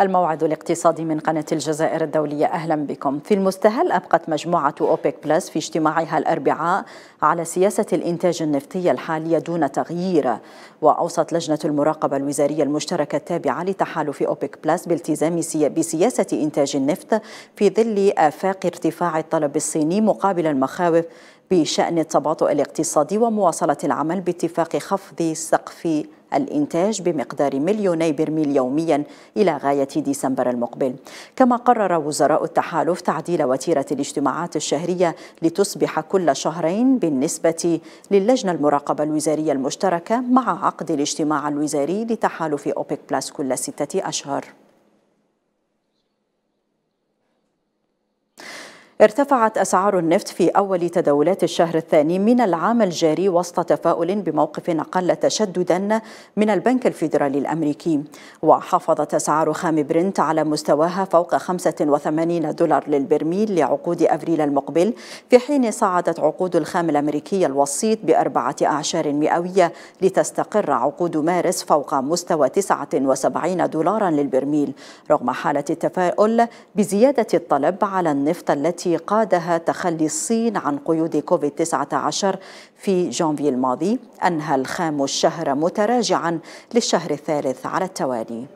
الموعد الاقتصادي من قناة الجزائر الدولية أهلا بكم في المستهل أبقت مجموعة أوبيك بلس في اجتماعها الأربعاء على سياسة الإنتاج النفطي الحالية دون تغيير وأوصت لجنة المراقبة الوزارية المشتركة التابعة لتحالف أوبيك بلس بالتزام بسياسة إنتاج النفط في ظل آفاق ارتفاع الطلب الصيني مقابل المخاوف بشأن التباطؤ الاقتصادي ومواصلة العمل باتفاق خفض سقف الإنتاج بمقدار مليوني برميل يوميا إلى غاية ديسمبر المقبل كما قرر وزراء التحالف تعديل وتيرة الاجتماعات الشهرية لتصبح كل شهرين بالنسبة للجنة المراقبة الوزارية المشتركة مع عقد الاجتماع الوزاري لتحالف أوبيك بلاس كل ستة أشهر ارتفعت أسعار النفط في أول تداولات الشهر الثاني من العام الجاري وسط تفاؤل بموقف أقل تشددا من البنك الفيدرالي الأمريكي وحافظت أسعار خام برنت على مستواها فوق 85 دولار للبرميل لعقود أفريل المقبل في حين صعدت عقود الخام الأمريكي الوسيط بأربعة أعشار مئوية لتستقر عقود مارس فوق مستوى 79 دولارا للبرميل رغم حالة التفاؤل بزيادة الطلب على النفط التي التي قادها تخلي الصين عن قيود كوفيد-19 في جانفي الماضي أنهى الخام الشهر متراجعا للشهر الثالث على التوالي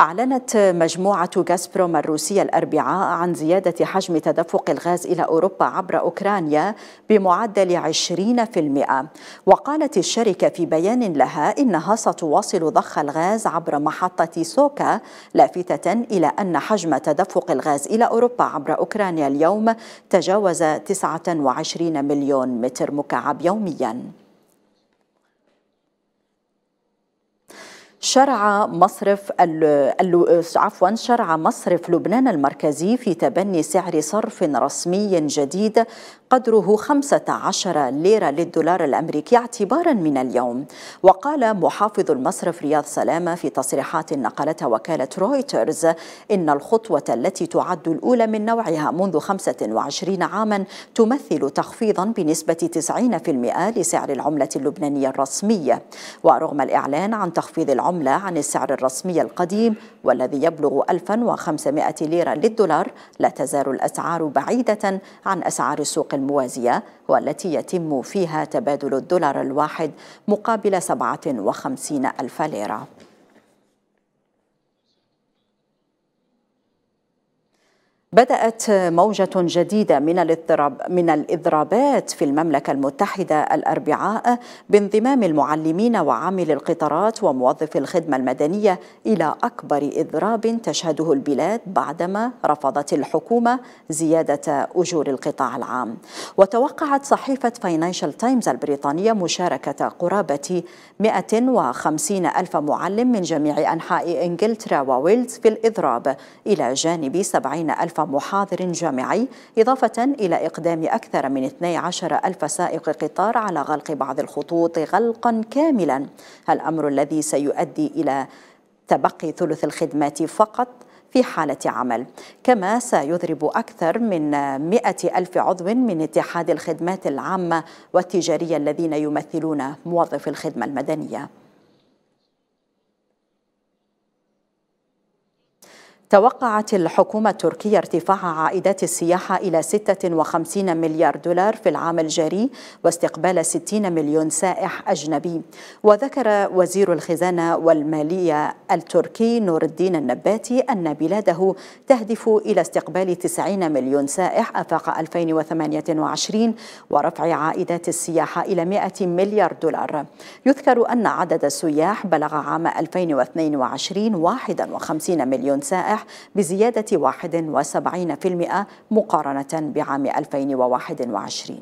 أعلنت مجموعة غازبروم الروسية الأربعاء عن زيادة حجم تدفق الغاز إلى أوروبا عبر أوكرانيا بمعدل 20% وقالت الشركة في بيان لها إنها ستواصل ضخ الغاز عبر محطة سوكا لافتة إلى أن حجم تدفق الغاز إلى أوروبا عبر أوكرانيا اليوم تجاوز 29 مليون متر مكعب يومياً شرع مصرف عفوا شرع مصرف لبنان المركزي في تبني سعر صرف رسمي جديد قدره 15 ليرة للدولار الأمريكي اعتبارا من اليوم وقال محافظ المصرف رياض سلامة في تصريحات نقلتها وكالة رويترز إن الخطوة التي تعد الأولى من نوعها منذ 25 عاما تمثل تخفيضا بنسبة 90% لسعر العملة اللبنانية الرسمية ورغم الإعلان عن تخفيض العملة العملة عن السعر الرسمي القديم والذي يبلغ 1500 ليرة للدولار لا تزال الأسعار بعيدة عن أسعار السوق الموازية والتي يتم فيها تبادل الدولار الواحد مقابل 57 ألف ليرة بدأت موجة جديدة من الاضطراب من الإضرابات في المملكة المتحدة الأربعاء بانضمام المعلمين وعامل القطارات وموظفي الخدمة المدنية إلى أكبر إضراب تشهده البلاد بعدما رفضت الحكومة زيادة أجور القطاع العام وتوقعت صحيفة فاينانشال تايمز البريطانية مشاركة قرابة 150 ألف معلم من جميع أنحاء إنجلترا وويلز في الإضراب إلى جانب 70 ألف محاضر جامعي إضافة إلى إقدام أكثر من 12 ألف سائق قطار على غلق بعض الخطوط غلقا كاملا الأمر الذي سيؤدي إلى تبقي ثلث الخدمات فقط في حالة عمل كما سيضرب أكثر من مئة ألف عضو من اتحاد الخدمات العامة والتجارية الذين يمثلون موظف الخدمة المدنية توقعت الحكومة التركية ارتفاع عائدات السياحة إلى 56 مليار دولار في العام الجاري واستقبال 60 مليون سائح أجنبي وذكر وزير الخزانة والمالية التركي نور الدين النباتي أن بلاده تهدف إلى استقبال 90 مليون سائح أفاق 2028 ورفع عائدات السياحة إلى 100 مليار دولار يذكر أن عدد السياح بلغ عام 2022 51 مليون سائح النجاح بزيادة 71% مقارنة بعام 2021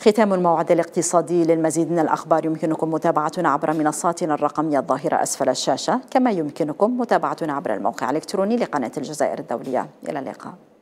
ختام الموعد الاقتصادي للمزيد من الأخبار يمكنكم متابعتنا عبر منصاتنا الرقمية الظاهرة أسفل الشاشة كما يمكنكم متابعتنا عبر الموقع الإلكتروني لقناة الجزائر الدولية إلى اللقاء